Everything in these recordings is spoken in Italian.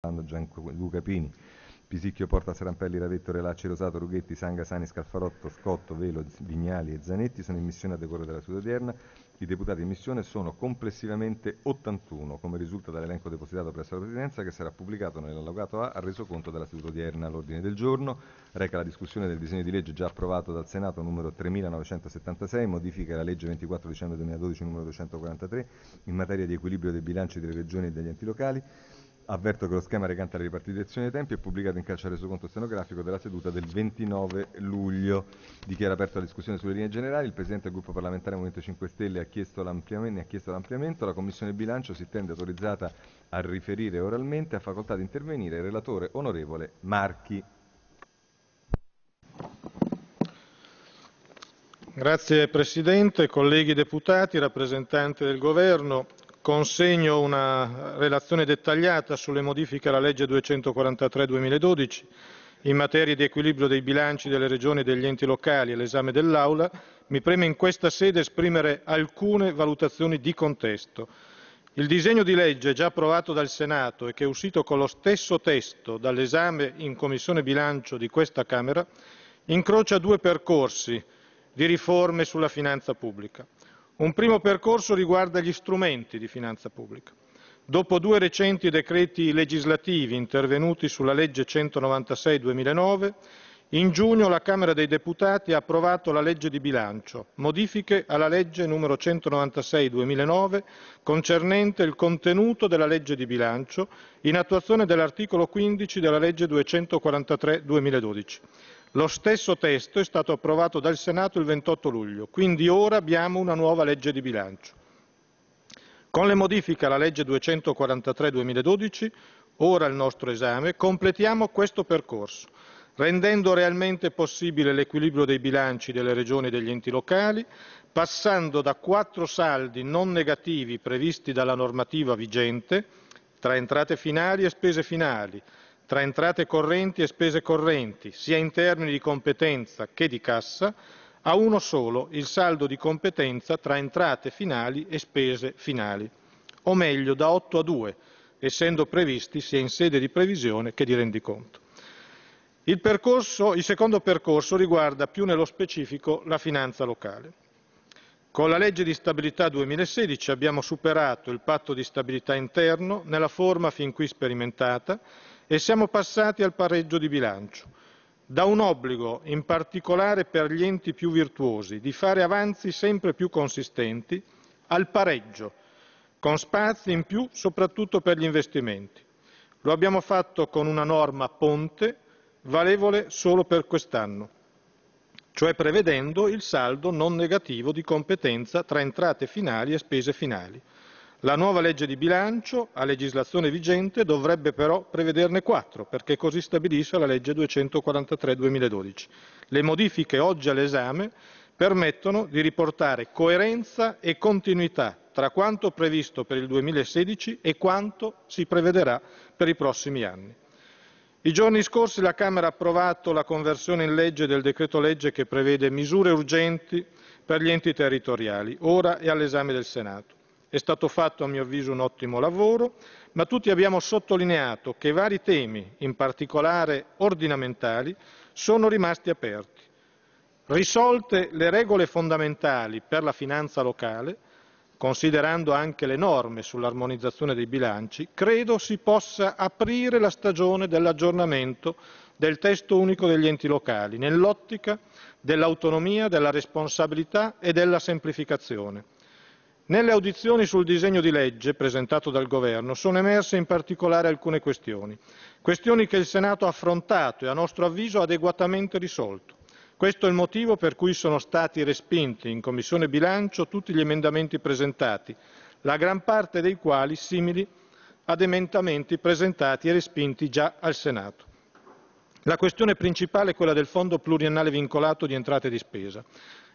Gianluca Pini, Pisicchio Porta Sarampelli, Ravetto, Relacci, Rosato, Rughetti, Sanga, Sani, Scalfarotto, Scotto, Velo, Vignali e Zanetti sono in missione a decorrere della seduta odierna. I deputati in missione sono complessivamente 81, come risulta dall'elenco depositato presso la Presidenza che sarà pubblicato nell'allogato A al resoconto della seduta odierna. L'ordine del giorno reca la discussione del disegno di legge già approvato dal Senato numero 3976, modifica la legge 24 dicembre 2012 numero 243 in materia di equilibrio dei bilanci delle regioni e degli enti locali. Avverto che lo schema recante la ripartizione dei tempi è pubblicato in calcio resoconto stenografico della seduta del 29 luglio. Dichiara aperta la discussione sulle linee generali. Il Presidente del gruppo parlamentare Movimento 5 Stelle ha chiesto ne ha chiesto l'ampliamento. La Commissione bilancio si tende autorizzata a riferire oralmente. Ha facoltà di intervenire il relatore onorevole Marchi. Grazie Presidente, colleghi deputati, rappresentanti del Governo consegno una relazione dettagliata sulle modifiche alla legge 243-2012 in materia di equilibrio dei bilanci delle regioni e degli enti locali all'esame dell'Aula, mi preme in questa sede esprimere alcune valutazioni di contesto. Il disegno di legge già approvato dal Senato e che è uscito con lo stesso testo dall'esame in Commissione bilancio di questa Camera incrocia due percorsi di riforme sulla finanza pubblica. Un primo percorso riguarda gli strumenti di finanza pubblica. Dopo due recenti decreti legislativi intervenuti sulla legge 196-2009, in giugno la Camera dei Deputati ha approvato la legge di bilancio, modifiche alla legge numero 196-2009 concernente il contenuto della legge di bilancio in attuazione dell'articolo 15 della legge 243-2012. Lo stesso testo è stato approvato dal Senato il 28 luglio, quindi ora abbiamo una nuova legge di bilancio. Con le modifiche alla legge 243-2012, ora al nostro esame, completiamo questo percorso, rendendo realmente possibile l'equilibrio dei bilanci delle regioni e degli enti locali, passando da quattro saldi non negativi previsti dalla normativa vigente, tra entrate finali e spese finali, tra entrate correnti e spese correnti, sia in termini di competenza che di cassa, a uno solo il saldo di competenza tra entrate finali e spese finali, o meglio da 8 a 2, essendo previsti sia in sede di previsione che di rendiconto. Il, percorso, il secondo percorso riguarda più nello specifico la finanza locale. Con la legge di stabilità 2016 abbiamo superato il patto di stabilità interno nella forma fin qui sperimentata e siamo passati al pareggio di bilancio, da un obbligo, in particolare per gli enti più virtuosi, di fare avanzi sempre più consistenti, al pareggio, con spazi in più soprattutto per gli investimenti. Lo abbiamo fatto con una norma ponte, valevole solo per quest'anno, cioè prevedendo il saldo non negativo di competenza tra entrate finali e spese finali. La nuova legge di bilancio, a legislazione vigente, dovrebbe però prevederne quattro, perché così stabilisce la legge 243-2012. Le modifiche oggi all'esame permettono di riportare coerenza e continuità tra quanto previsto per il 2016 e quanto si prevederà per i prossimi anni. I giorni scorsi la Camera ha approvato la conversione in legge del decreto legge che prevede misure urgenti per gli enti territoriali, ora è all'esame del Senato. È stato fatto, a mio avviso, un ottimo lavoro, ma tutti abbiamo sottolineato che vari temi, in particolare ordinamentali, sono rimasti aperti. Risolte le regole fondamentali per la finanza locale, considerando anche le norme sull'armonizzazione dei bilanci, credo si possa aprire la stagione dell'aggiornamento del testo unico degli enti locali, nell'ottica dell'autonomia, della responsabilità e della semplificazione nelle audizioni sul disegno di legge presentato dal Governo sono emerse in particolare alcune questioni, questioni che il Senato ha affrontato e a nostro avviso adeguatamente risolto. Questo è il motivo per cui sono stati respinti in Commissione bilancio tutti gli emendamenti presentati, la gran parte dei quali simili ad emendamenti presentati e respinti già al Senato. La questione principale è quella del fondo pluriennale vincolato di entrate e di spesa.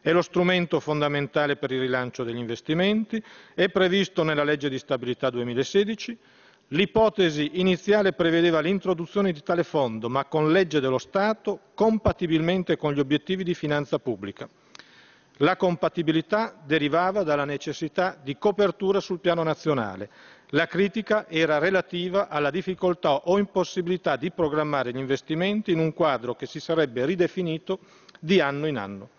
È lo strumento fondamentale per il rilancio degli investimenti, è previsto nella legge di stabilità 2016. L'ipotesi iniziale prevedeva l'introduzione di tale fondo, ma con legge dello Stato, compatibilmente con gli obiettivi di finanza pubblica. La compatibilità derivava dalla necessità di copertura sul piano nazionale. La critica era relativa alla difficoltà o impossibilità di programmare gli investimenti in un quadro che si sarebbe ridefinito di anno in anno.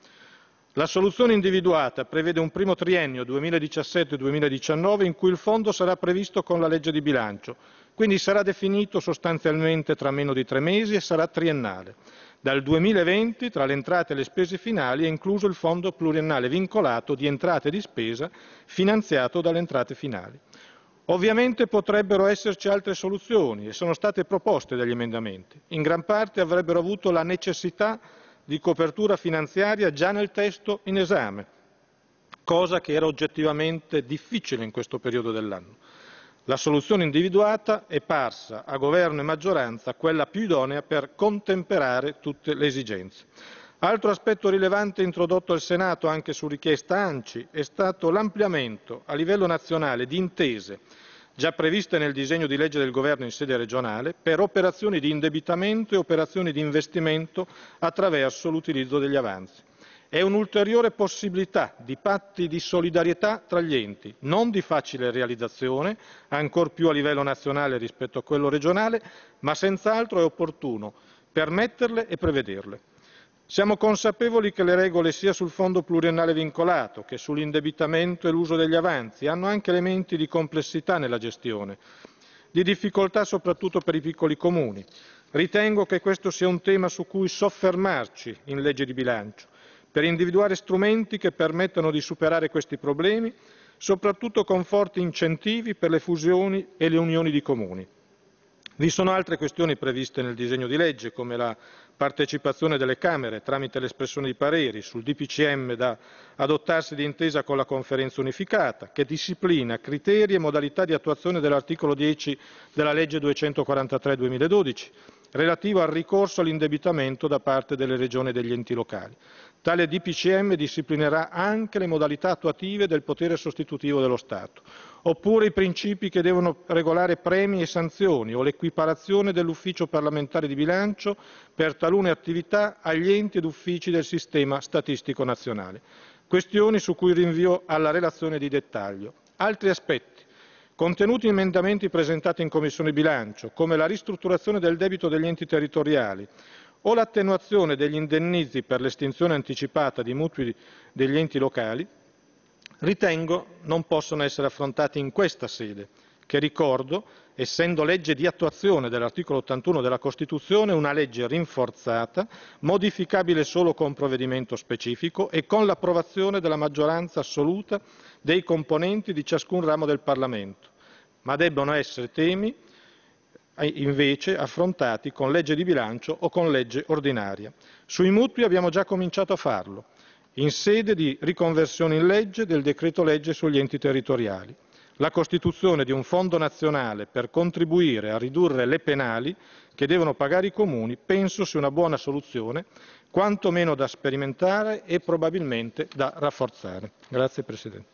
La soluzione individuata prevede un primo triennio 2017-2019 in cui il fondo sarà previsto con la legge di bilancio, quindi sarà definito sostanzialmente tra meno di tre mesi e sarà triennale. Dal 2020 tra le entrate e le spese finali è incluso il fondo pluriennale vincolato di entrate e di spesa finanziato dalle entrate finali. Ovviamente potrebbero esserci altre soluzioni e sono state proposte dagli emendamenti. In gran parte avrebbero avuto la necessità di copertura finanziaria già nel testo in esame, cosa che era oggettivamente difficile in questo periodo dell'anno. La soluzione individuata è parsa a governo e maggioranza quella più idonea per contemperare tutte le esigenze. Altro aspetto rilevante introdotto al Senato anche su richiesta ANCI è stato l'ampliamento a livello nazionale di intese già previste nel disegno di legge del Governo in sede regionale per operazioni di indebitamento e operazioni di investimento attraverso l'utilizzo degli avanzi è un'ulteriore possibilità di patti di solidarietà tra gli enti, non di facile realizzazione, ancor più a livello nazionale rispetto a quello regionale, ma senz'altro è opportuno permetterle e prevederle. Siamo consapevoli che le regole sia sul fondo pluriennale vincolato che sull'indebitamento e l'uso degli avanzi hanno anche elementi di complessità nella gestione, di difficoltà soprattutto per i piccoli comuni. Ritengo che questo sia un tema su cui soffermarci in legge di bilancio per individuare strumenti che permettano di superare questi problemi, soprattutto con forti incentivi per le fusioni e le unioni di comuni. Vi sono altre questioni previste nel disegno di legge, come la partecipazione delle Camere tramite l'espressione di pareri sul DPCM da adottarsi d'intesa con la conferenza unificata, che disciplina criteri e modalità di attuazione dell'articolo 10 della legge 243-2012, relativo al ricorso all'indebitamento da parte delle regioni e degli enti locali. Tale DPCM disciplinerà anche le modalità attuative del potere sostitutivo dello Stato, oppure i principi che devono regolare premi e sanzioni o l'equiparazione dell'ufficio parlamentare di bilancio per talune attività agli enti ed uffici del sistema statistico nazionale. Questioni su cui rinvio alla relazione di dettaglio. Altri aspetti contenuti in emendamenti presentati in Commissione Bilancio, come la ristrutturazione del debito degli enti territoriali o l'attenuazione degli indennizi per l'estinzione anticipata di mutui degli enti locali, ritengo non possono essere affrontati in questa sede, che ricordo, essendo legge di attuazione dell'articolo 81 della Costituzione, una legge rinforzata, modificabile solo con provvedimento specifico e con l'approvazione della maggioranza assoluta dei componenti di ciascun ramo del Parlamento, ma debbono essere temi invece affrontati con legge di bilancio o con legge ordinaria. Sui mutui abbiamo già cominciato a farlo, in sede di riconversione in legge del decreto legge sugli enti territoriali. La costituzione di un fondo nazionale per contribuire a ridurre le penali che devono pagare i comuni penso sia una buona soluzione, quantomeno da sperimentare e probabilmente da rafforzare. Grazie Presidente.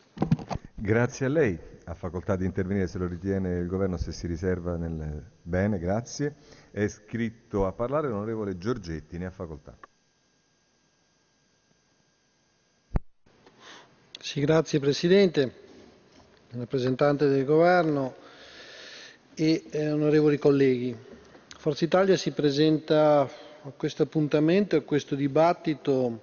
Grazie a lei ha facoltà di intervenire se lo ritiene il governo, se si riserva nel... Bene, grazie. È iscritto a parlare l'onorevole Giorgetti, ne ha facoltà. Sì, grazie Presidente, rappresentante del Governo e eh, onorevoli colleghi. Forza Italia si presenta a questo appuntamento, e a questo dibattito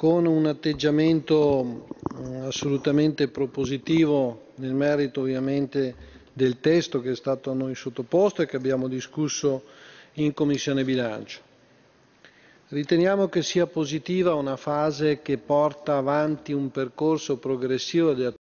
con un atteggiamento eh, assolutamente propositivo nel merito ovviamente del testo che è stato a noi sottoposto e che abbiamo discusso in Commissione bilancio. Riteniamo che sia positiva una fase che porta avanti un percorso progressivo di attuazione